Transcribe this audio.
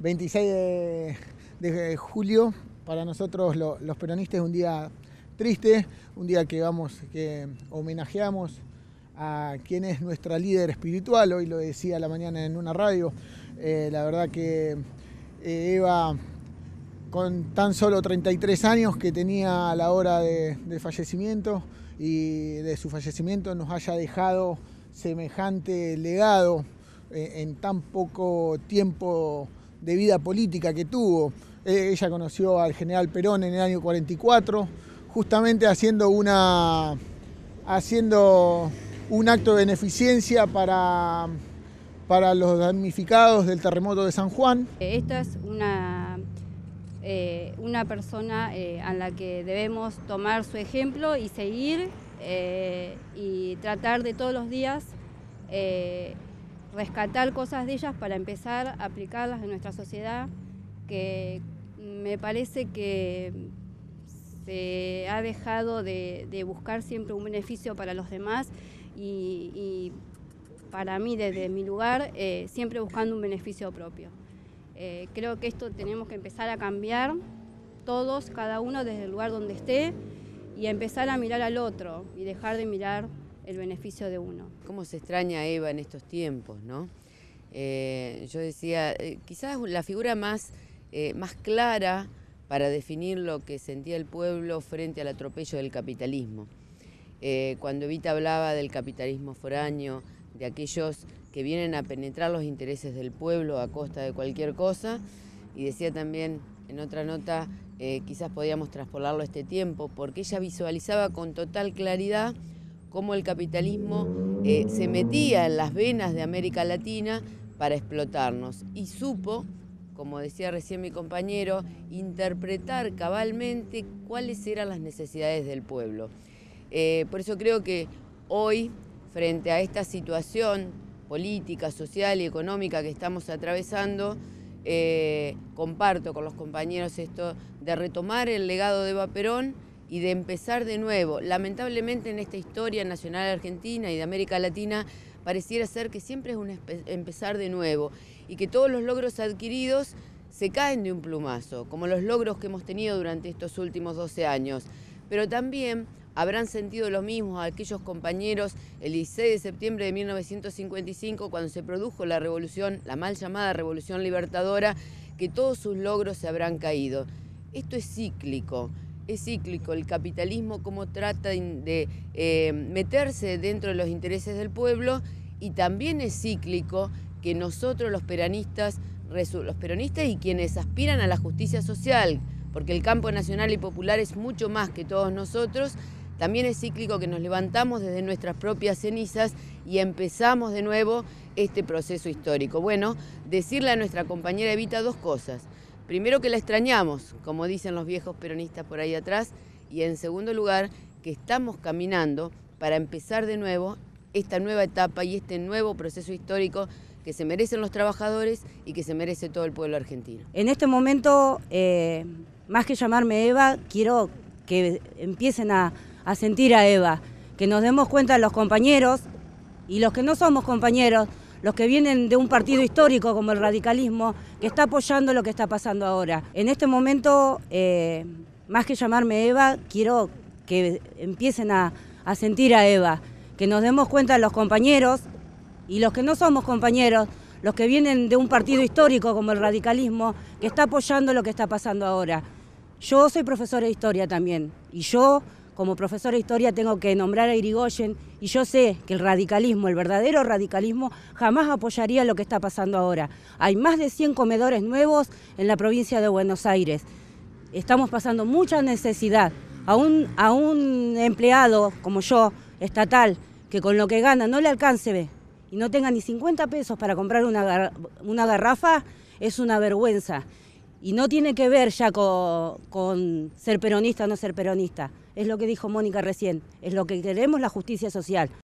26 de, julio, para nosotros los peronistas es un día triste, un día que vamos, que homenajeamos a quien es nuestra líder espiritual, hoy lo decía la mañana en una radio, eh, la verdad que eh, Eva con tan solo 33 años que tenía a la hora de, de, fallecimiento y de su fallecimiento nos haya dejado semejante legado en tan poco tiempo de vida política que tuvo. Eh, ella conoció al general Perón en el año 44, justamente haciendo, una, haciendo un acto de beneficencia para, para los damnificados del terremoto de San Juan. Esta es una, eh, una persona eh, a la que debemos tomar su ejemplo y seguir y tratar de todos los días rescatar cosas de ellas para empezar a aplicarlas en nuestra sociedad, que me parece que se ha dejado de, buscar siempre un beneficio para los demás y, para mí desde mi lugar, eh, siempre buscando un beneficio propio. Eh, creo que esto tenemos que empezar a cambiar todos, cada uno desde el lugar donde esté y empezar a mirar al otro y dejar de mirar el beneficio de uno. ¿Cómo se extraña a Eva en estos tiempos, no? Eh, yo decía, eh, quizás la figura más, eh, más clara para definir lo que sentía el pueblo frente al atropello del capitalismo. cuando Evita hablaba del capitalismo foráneo, de aquellos que vienen a penetrar los intereses del pueblo a costa de cualquier cosa, y decía también en otra nota, quizás podíamos traspolarlo a este tiempo, porque ella visualizaba con total claridad cómo el capitalismo eh, se metía en las venas de América Latina para explotarnos y supo, como decía recién mi compañero, interpretar cabalmente cuáles eran las necesidades del pueblo. Eh, por eso creo que hoy, frente a esta situación política, social y económica que estamos atravesando, eh, comparto con los compañeros esto de retomar el legado de Vaperón y de empezar de nuevo. Lamentablemente en esta historia nacional argentina y de América Latina pareciera ser que siempre es un empezar de nuevo y que todos los logros adquiridos se caen de un plumazo, como los logros que hemos tenido durante estos últimos 12 años. Pero también habrán sentido lo mismo aquellos compañeros el 16 de septiembre de 1955, cuando se produjo la revolución, la mal llamada revolución libertadora, que todos sus logros se habrán caído. Esto es cíclico cíclico, el capitalismo como trata de eh, meterse dentro de los intereses del pueblo y también es cíclico que nosotros los peronistas, los peronistas y quienes aspiran a la justicia social, porque el campo nacional y popular es mucho más que todos nosotros, también es cíclico que nos levantamos desde nuestras propias cenizas y empezamos de nuevo este proceso histórico. Bueno, decirle a nuestra compañera Evita dos cosas primero que la extrañamos, como dicen los viejos peronistas por ahí atrás, y en segundo lugar, que estamos caminando para empezar de nuevo esta nueva etapa y este nuevo proceso histórico que se merecen los trabajadores y que se merece todo el pueblo argentino. En este momento, eh, más que llamarme Eva, quiero que empiecen a, a sentir a Eva, que nos demos cuenta los compañeros y los que no somos compañeros, los que vienen de un partido histórico como el radicalismo, que está apoyando lo que está pasando ahora. En este momento, eh, más que llamarme Eva, quiero que empiecen a, a sentir a Eva, que nos demos cuenta los compañeros y los que no somos compañeros, los que vienen de un partido histórico como el radicalismo, que está apoyando lo que está pasando ahora. Yo soy profesora de historia también y yo como profesora de historia tengo que nombrar a Irigoyen y yo sé que el radicalismo, el verdadero radicalismo, jamás apoyaría lo que está pasando ahora. Hay más de 100 comedores nuevos en la provincia de Buenos Aires. Estamos pasando mucha necesidad. A un, empleado como yo, estatal, que con lo que gana no le alcance y no tenga ni 50 pesos para comprar una, una garrafa, es una vergüenza. Y no tiene que ver ya con, con ser peronista o no ser peronista. Es lo que dijo Mónica recién, es lo que queremos la justicia social.